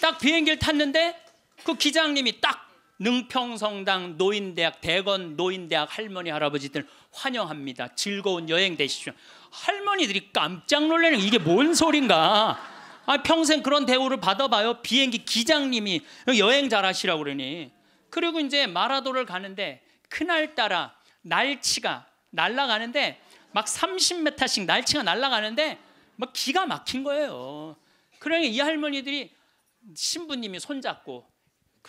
S2: 딱 비행기를 탔는데 그 기장님이 딱 능평성당 노인대학 대건 노인대학 할머니 할아버지들 환영합니다. 즐거운 여행 되십시오. 할머니들이 깜짝 놀래는 이게 뭔 소린가? 아 평생 그런 대우를 받아봐요. 비행기 기장님이 여행 잘하시라고 그러니. 그리고 이제 마라도를 가는데 그날따라 날치가 날아가는데 막 30m씩 날치가 날아가는데 막 기가 막힌 거예요. 그러니 이 할머니들이 신부님이 손잡고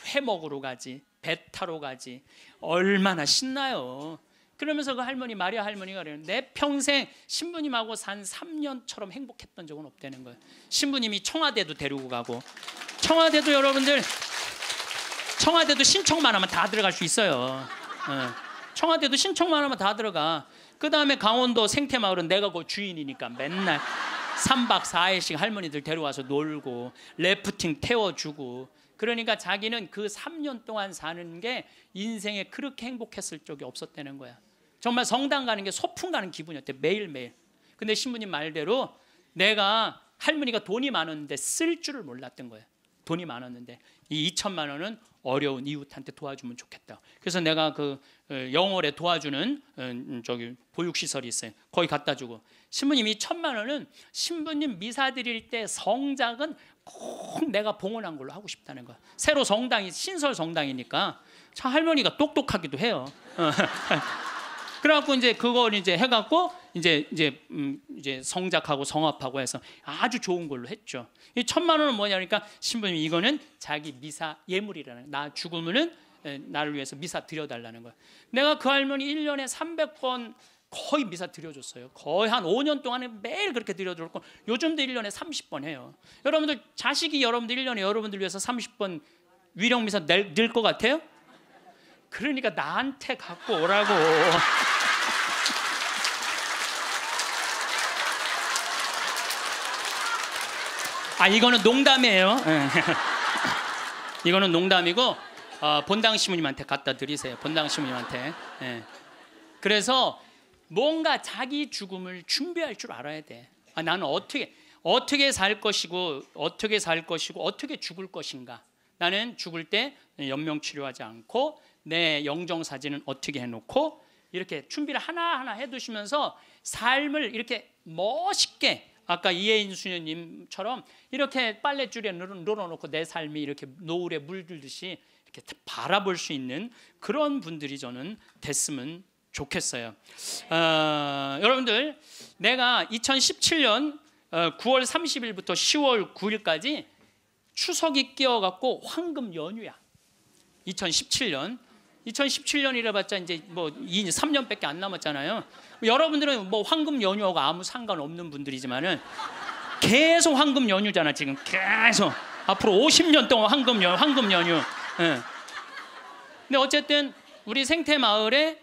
S2: 회 먹으러 가지 배 타러 가지 얼마나 신나요. 그러면서 그 할머니 마리아 할머니가 그래요. 내 평생 신부님하고 산 3년처럼 행복했던 적은 없다는 거예요. 신부님이 청와대도 데리고 가고 청와대도 여러분들 청와대도 신청만 하면 다 들어갈 수 있어요. 어. 청와대도 신청만 하면 다 들어가. 그 다음에 강원도 생태마을은 내가 그 주인이니까 맨날 3박 4일씩 할머니들 데려와서 놀고 래프팅 태워주고 그러니까 자기는 그 3년 동안 사는 게 인생에 그렇게 행복했을 적이 없었다는 거야. 정말 성당 가는 게 소풍 가는 기분이었대 매일매일. 근데 신부님 말대로 내가 할머니가 돈이 많았는데 쓸 줄을 몰랐던 거예요. 돈이 많았는데 이 2천만 원은 어려운 이웃한테 도와주면 좋겠다. 그래서 내가 그 어, 영월에 도와주는 어, 음, 저기 보육 시설이 있어요. 거기 갖다 주고 신부님이 천만 원은 신부님 미사 드릴 때 성작은 꼭 내가 봉헌한 걸로 하고 싶다는 거야. 새로 성당이 신설 성당이니까 참 할머니가 똑똑하기도 해요. 어. 그래갖고 이제 그걸 이제 해갖고 이제 이제 음 이제 성작하고 성합하고 해서 아주 좋은 걸로 했죠. 이 천만 원은 뭐냐 그러니까 신부님 이거는 자기 미사 예물이라는 나 죽으면은 나를 위해서 미사 드려달라는 거야. 내가 그 할머니 1년에 300번 거의 미사 드려줬어요. 거의 한 5년 동안에 매일 그렇게 드려줬고 요즘도 1년에 30번 해요. 여러분들 자식이 여러분들 1년에 여러분들 위해서 30번 위령 미사 낼것 같아요? 그러니까 나한테 갖고 오라고. 아 이거는 농담이에요. 예. 이거는 농담이고 어, 본당 시무님한테 갖다 드리세요. 본당 시무님한테. 예. 그래서 뭔가 자기 죽음을 준비할 줄 알아야 돼. 아, 나는 어떻게 어떻게 살 것이고 어떻게 살 것이고 어떻게 죽을 것인가. 나는 죽을 때 연명 치료하지 않고 내 영정 사진은 어떻게 해놓고 이렇게 준비를 하나하나 해두시면서 삶을 이렇게 멋있게 아까 이혜인 수녀님처럼 이렇게 빨랫줄에 늘어놓고 내 삶이 이렇게 노을에 물들듯이 이렇게 바라볼 수 있는 그런 분들이 저는 됐으면 좋겠어요. 어, 여러분들 내가 2017년 9월 어, 30일부터 10월 9일까지 추석이 끼어갖고 황금 연휴야. 2017년 2017년이라 봤자 이제 뭐 3년밖에 안 남았잖아요. 여러분들은 뭐 황금 연휴하고 아무 상관없는 분들이지만은 계속 황금 연휴잖아 지금 계속 앞으로 50년 동안 황금 연 황금 연휴. 예. 근데 어쨌든 우리 생태 마을에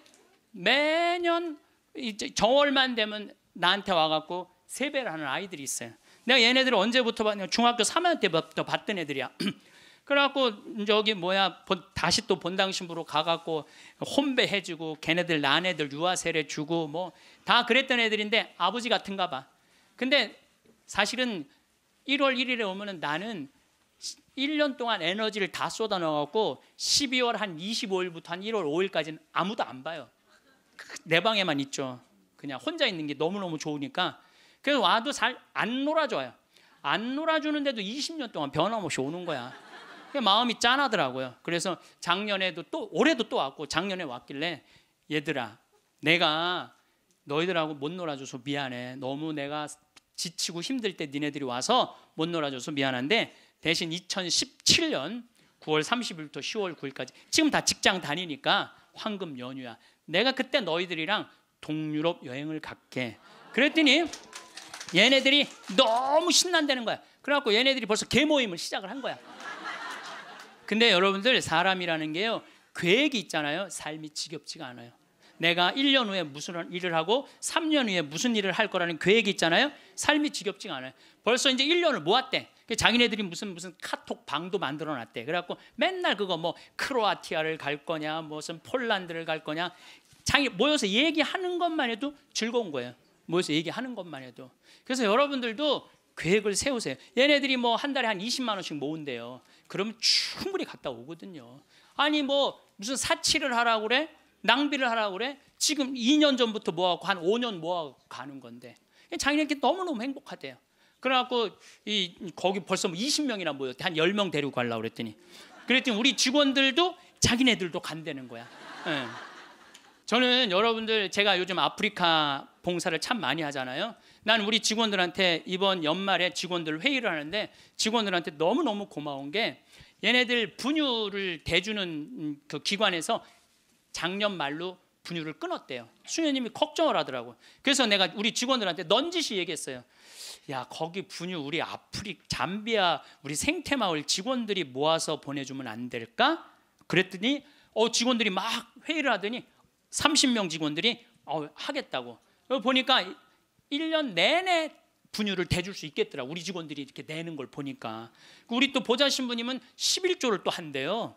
S2: 매년 이제 정월만 되면 나한테 와갖고 세배를 하는 아이들이 있어요. 내가 얘네들을 언제부터 봤냐 중학교 3학년 때부터 봤던 애들이야. 그래갖고 저기 뭐야 다시 또 본당신부로 가갖고 혼배해주고 걔네들 난애들 유아세례 주고 뭐 다 그랬던 애들인데 아버지 같은가 봐. 근데 사실은 1월 1일에 오면은 나는 1년 동안 에너지를 다 쏟아 넣어갖고 12월 한 25일부터 한 1월 5일까지는 아무도 안 봐요. 내 방에만 있죠. 그냥 혼자 있는 게 너무너무 좋으니까. 그래서 와도 잘 안 놀아줘요. 안 놀아주는데도 20년 동안 변함없이 오는 거야. 마음이 짠하더라고요. 그래서 작년에도 또 올해도 또 왔고 작년에 왔길래 얘들아 내가 너희들하고 못 놀아줘서 미안해. 너무 내가 지치고 힘들 때 니네들이 와서 못 놀아줘서 미안한데 대신 2017년 9월 30일부터 10월 9일까지 지금 다 직장 다니니까 황금 연휴야. 내가 그때 너희들이랑 동유럽 여행을 갈게. 그랬더니 얘네들이 너무 신난다는 거야. 그래갖고 얘네들이 벌써 개모임을 시작을 한 거야. 근데 여러분들 사람이라는 게요. 계획이 있잖아요. 삶이 지겹지가 않아요. 내가 1년 후에 무슨 일을 하고 3년 후에 무슨 일을 할 거라는 계획이 있잖아요. 삶이 지겹지가 않아요. 벌써 이제 1년을 모았대. 그 자기네들이 무슨 무슨 카톡 방도 만들어 놨대. 그래갖고 맨날 그거 뭐 크로아티아를 갈 거냐, 무슨 폴란드를 갈 거냐. 자기 모여서 얘기하는 것만 해도 즐거운 거예요. 모여서 얘기하는 것만 해도. 그래서 여러분들도 계획을 세우세요. 얘네들이 뭐 한 달에 한 20만 원씩 모은대요. 그럼 충분히 갔다 오거든요. 아니 뭐 무슨 사치를 하라고 그래? 낭비를 하라고 그래? 지금 2년 전부터 모아갖고 한 5년 모아갖고 가는 건데 자기네끼 너무너무 행복하대요. 그래갖고 이 거기 벌써 20명이나 뭐 모였대. 한 10명 데리고 가려고 그랬더니 그랬더니 우리 직원들도 자기네들도 간대는 거야. 네. 저는 여러분들 제가 요즘 아프리카 봉사를 참 많이 하잖아요. 난 우리 직원들한테 이번 연말에 직원들 회의를 하는데 직원들한테 너무너무 고마운 게 얘네들 분유를 대주는 그 기관에서 작년 말로 분유를 끊었대요. 수녀님이 걱정을 하더라고. 그래서 내가 우리 직원들한테 넌지시 얘기했어요. 야 거기 분유 우리 아프리 잠비아 우리 생태마을 직원들이 모아서 보내주면 안 될까? 그랬더니 어 직원들이 막 회의를 하더니 30명 직원들이 어 하겠다고. 보니까 1년 내내 분유를 대줄 수 있겠더라. 우리 직원들이 이렇게 내는 걸 보니까. 우리 또 보좌 신부님은 11조를 또 한대요.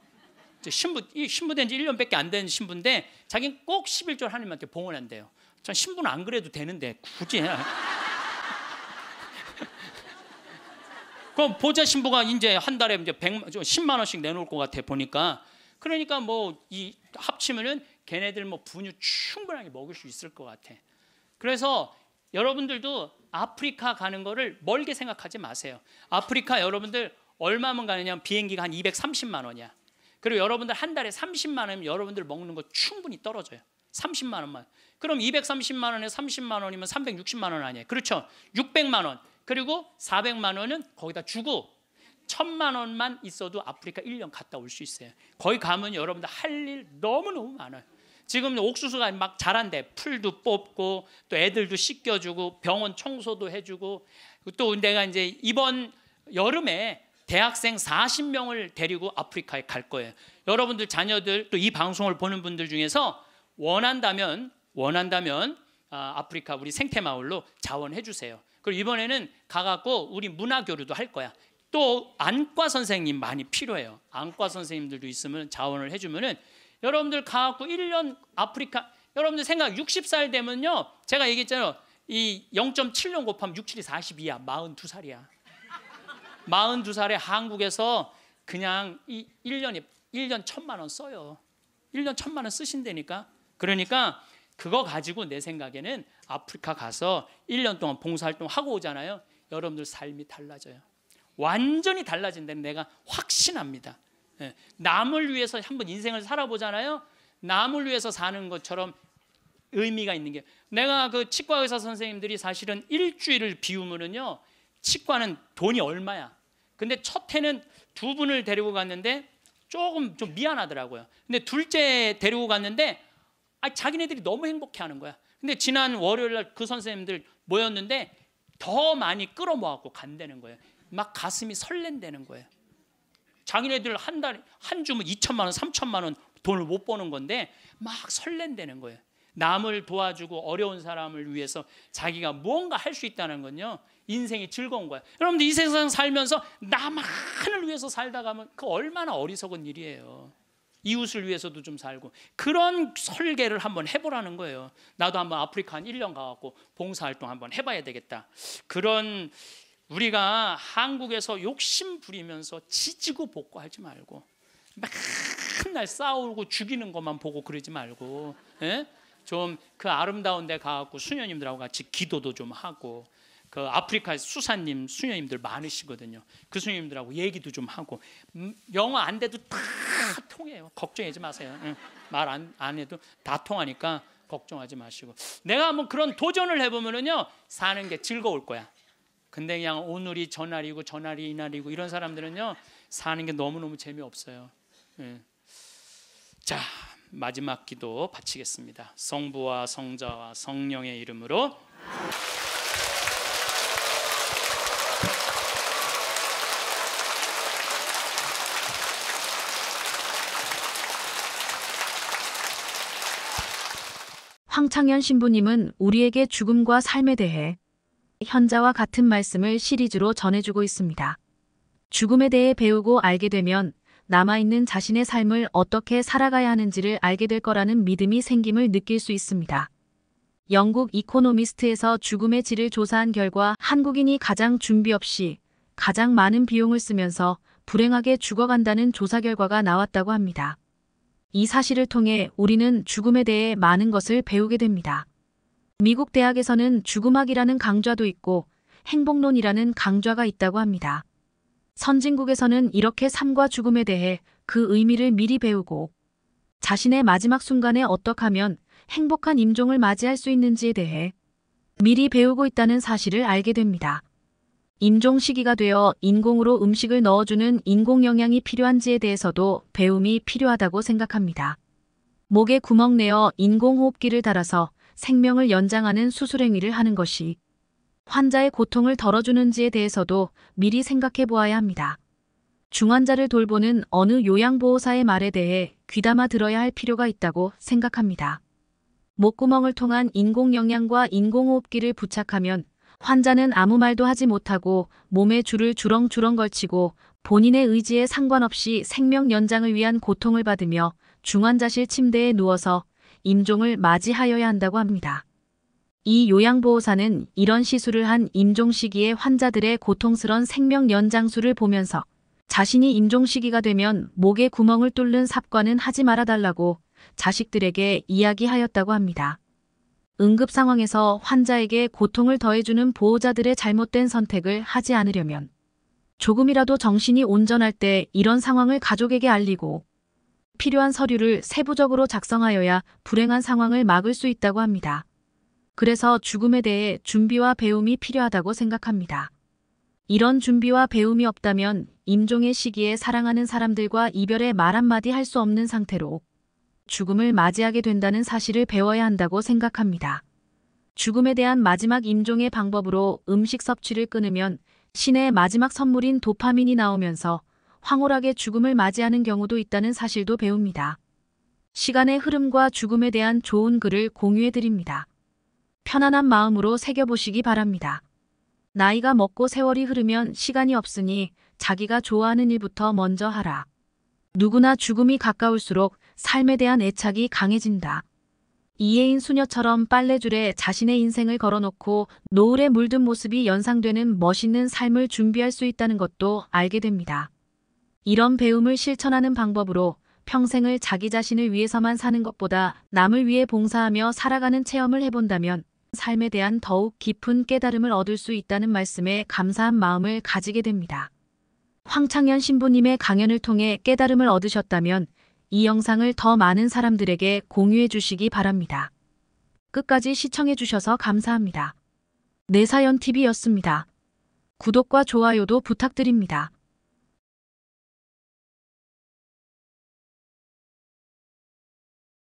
S2: 신부 신부된 지 1년밖에 안 된 신부인데 자기는 꼭 11조 하나님한테 봉헌한대요. 전 신부는 안 그래도 되는데 굳이 그럼 보좌 신부가 이제 한 달에 이제 100만 10만 원씩 내놓을 것 같아 보니까 그러니까 뭐 이 합치면은 걔네들 뭐 분유 충분하게 먹을 수 있을 것 같아. 그래서 여러분들도 아프리카 가는 거를 멀게 생각하지 마세요. 아프리카 여러분들 얼마만 가느냐 면 비행기가 한 230만 원이야. 그리고 여러분들 한 달에 30만 원이면 여러분들 먹는 거 충분히 떨어져요. 30만 원만. 그럼 230만 원에 30만 원이면 360만 원 아니에요. 그렇죠. 600만 원. 그리고 400만 원은 거기다 주고 1 천만 원만 있어도 아프리카 1년 갔다 올 수 있어요. 거기 가면 여러분들 할 일 너무너무 많아요. 지금 옥수수가 막 자란대. 풀도 뽑고 또 애들도 씻겨주고 병원 청소도 해주고 또 내가 이제 이번 여름에 대학생 40명을 데리고 아프리카에 갈 거예요. 여러분들 자녀들 또 이 방송을 보는 분들 중에서 원한다면 원한다면 아, 아프리카 우리 생태 마을로 자원해 주세요. 그리고 이번에는 가갖고 우리 문화 교류도 할 거야. 또 안과 선생님 많이 필요해요. 안과 선생님들도 있으면 자원을 해주면은 여러분들 가갖고 1년 아프리카 여러분들 생각 60살 되면요. 제가 얘기했잖아요. 이 0.7년 곱하면 6, 7이 42야. 42살이야. 42살에 한국에서 그냥 이 1년이 1년 천만 원 써요. 1년 천만 원 쓰신다니까. 그러니까 그거 가지고 내 생각에는 아프리카 가서 1년 동안 봉사활동 하고 오잖아요. 여러분들 삶이 달라져요. 완전히 달라진다는 내가 확신합니다. 예, 남을 위해서 한 번 인생을 살아보잖아요. 남을 위해서 사는 것처럼 의미가 있는 게 내가 그 치과 의사 선생님들이 사실은 일주일을 비우면은요. 치과는 돈이 얼마야. 근데 첫 해는 두 분을 데리고 갔는데 조금 좀 미안하더라고요. 근데 둘째 데리고 갔는데 아 자기네들이 너무 행복해 하는 거야. 근데 지난 월요일 날 그 선생님들 모였는데 더 많이 끌어모았고 간다는 거예요. 막 가슴이 설렌다는 거예요. 자기네들 한 달에 한 주면 2천만 원, 3천만 원 돈을 못 버는 건데 막 설렌다는 거예요. 남을 도와주고 어려운 사람을 위해서 자기가 무언가 할 수 있다는 건요. 인생이 즐거운 거야. 여러분들 이 세상 살면서 나만을 위해서 살다 가면 그 얼마나 어리석은 일이에요. 이웃을 위해서도 좀 살고 그런 설계를 한번 해보라는 거예요. 나도 한번 아프리카 한 1년 가갖고 봉사활동 한번 해봐야 되겠다. 그런 우리가 한국에서 욕심 부리면서 지지고 복고하지 말고 맨날 싸우고 죽이는 것만 보고 그러지 말고 예? 좀 그 아름다운 데 가갖고 수녀님들하고 같이 기도도 좀 하고 그 아프리카 수사님 수녀님들 많으시거든요. 그 수녀님들하고 얘기도 좀 하고 음, 영어 안 돼도 다 통해요. 걱정하지 마세요. 응. 말안 안 해도 다 통하니까 걱정하지 마시고 내가 한번 그런 도전을 해보면은요 사는 게 즐거울 거야. 근데 그냥 오늘이 전날이고 전날이 이날이고 이런 사람들은요 사는 게 너무너무 재미없어요. 예. 자 마지막 기도 바치겠습니다. 성부와 성자와 성령의 이름으로.
S1: 황창현 신부님은 우리에게 죽음과 삶에 대해 현자와 같은 말씀을 시리즈로 전해주고 있습니다. 죽음에 대해 배우고 알게 되면 남아있는 자신의 삶을 어떻게 살아가야 하는지를 알게 될 거라는 믿음이 생김을 느낄 수 있습니다. 영국 이코노미스트에서 죽음의 질을 조사한 결과 한국인이 가장 준비 없이 가장 많은 비용을 쓰면서 불행하게 죽어간다는 조사 결과가 나왔다고 합니다. 이 사실을 통해 우리는 죽음에 대해 많은 것을 배우게 됩니다. 미국 대학에서는 죽음학이라는 강좌도 있고 행복론이라는 강좌가 있다고 합니다. 선진국에서는 이렇게 삶과 죽음에 대해 그 의미를 미리 배우고 자신의 마지막 순간에 어떻게 하면 행복한 임종을 맞이할 수 있는지에 대해 미리 배우고 있다는 사실을 알게 됩니다. 임종 시기가 되어 인공으로 음식을 넣어주는 인공 영양이 필요한지에 대해서도 배움이 필요하다고 생각합니다. 목에 구멍 내어 인공호흡기를 달아서 생명을 연장하는 수술행위를 하는 것이 환자의 고통을 덜어주는지에 대해서도 미리 생각해 보아야 합니다. 중환자를 돌보는 어느 요양보호사의 말에 대해 귀담아 들어야 할 필요가 있다고 생각합니다. 목구멍을 통한 인공영양과 인공호흡기를 부착하면 환자는 아무 말도 하지 못하고 몸에 줄을 주렁주렁 걸치고 본인의 의지에 상관없이 생명 연장을 위한 고통을 받으며 중환자실 침대에 누워서 임종을 맞이하여야 한다고 합니다. 이 요양보호사는 이런 시술을 한 임종 시기의 환자들의 고통스런 생명 연장술을 보면서 자신이 임종 시기가 되면 목에 구멍을 뚫는 삽관은 하지 말아달라고 자식들에게 이야기하였다고 합니다. 응급 상황에서 환자에게 고통을 더해주는 보호자들의 잘못된 선택을 하지 않으려면 조금이라도 정신이 온전할 때 이런 상황을 가족에게 알리고 필요한 서류를 세부적으로 작성하여야 불행한 상황을 막을 수 있다고 합니다. 그래서 죽음에 대해 준비와 배움이 필요하다고 생각합니다. 이런 준비와 배움이 없다면 임종의 시기에 사랑하는 사람들과 이별의 말 한마디 할 수 없는 상태로 죽음을 맞이하게 된다는 사실을 배워야 한다고 생각합니다. 죽음에 대한 마지막 임종의 방법으로 음식 섭취를 끊으면 신의 마지막 선물인 도파민이 나오면서 황홀하게 죽음을 맞이하는 경우도 있다는 사실도 배웁니다. 시간의 흐름과 죽음에 대한 좋은 글을 공유해드립니다. 편안한 마음으로 새겨보시기 바랍니다. 나이가 먹고 세월이 흐르면 시간이 없으니 자기가 좋아하는 일부터 먼저 하라. 누구나 죽음이 가까울수록 삶에 대한 애착이 강해진다. 이혜인 수녀처럼 빨래줄에 자신의 인생을 걸어놓고 노을에 물든 모습이 연상되는 멋있는 삶을 준비할 수 있다는 것도 알게 됩니다. 이런 배움을 실천하는 방법으로 평생을 자기 자신을 위해서만 사는 것보다 남을 위해 봉사하며 살아가는 체험을 해본다면 삶에 대한 더욱 깊은 깨달음을 얻을 수 있다는 말씀에 감사한 마음을 가지게 됩니다. 황창현 신부님의 강연을 통해 깨달음을 얻으셨다면 이 영상을 더 많은 사람들에게 공유해 주시기 바랍니다. 끝까지 시청해 주셔서 감사합니다. 내사연TV였습니다. 구독과 좋아요도 부탁드립니다.